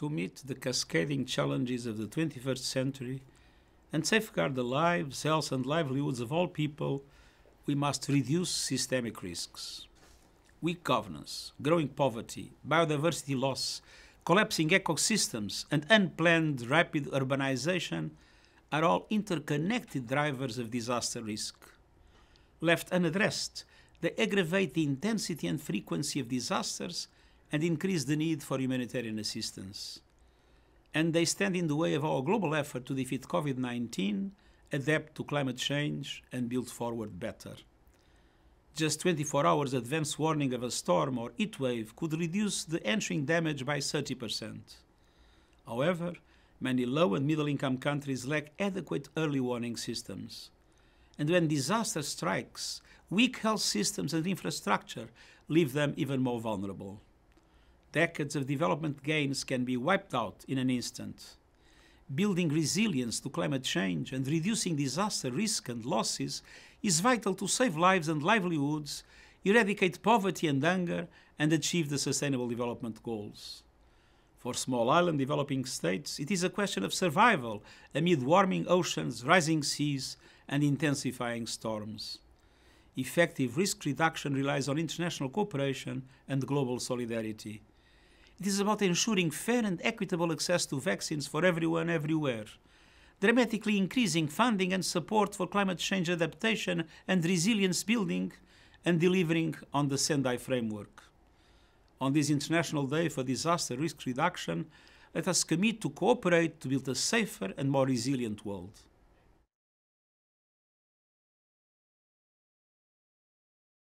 to meet the cascading challenges of the 21st century and safeguard the lives, health, and livelihoods of all people, we must reduce systemic risks. Weak governance, growing poverty, biodiversity loss, collapsing ecosystems, and unplanned rapid urbanization are all interconnected drivers of disaster risk. Left unaddressed, they aggravate the intensity and frequency of disasters and increase the need for humanitarian assistance. And they stand in the way of our global effort to defeat COVID 19, adapt to climate change, and build forward better. Just 24 hours advance warning of a storm or heat wave could reduce the ensuing damage by 30%. However, many low and middle income countries lack adequate early warning systems. And when disaster strikes, weak health systems and infrastructure leave them even more vulnerable. Decades of development gains can be wiped out in an instant. Building resilience to climate change and reducing disaster risk and losses is vital to save lives and livelihoods, eradicate poverty and hunger, and achieve the Sustainable Development Goals. For small island developing states, it is a question of survival amid warming oceans, rising seas, and intensifying storms. Effective risk reduction relies on international cooperation and global solidarity. It is about ensuring fair and equitable access to vaccines for everyone everywhere, dramatically increasing funding and support for climate change adaptation and resilience building, and delivering on the Sendai Framework. On this International Day for Disaster Risk Reduction, let us commit to cooperate to build a safer and more resilient world.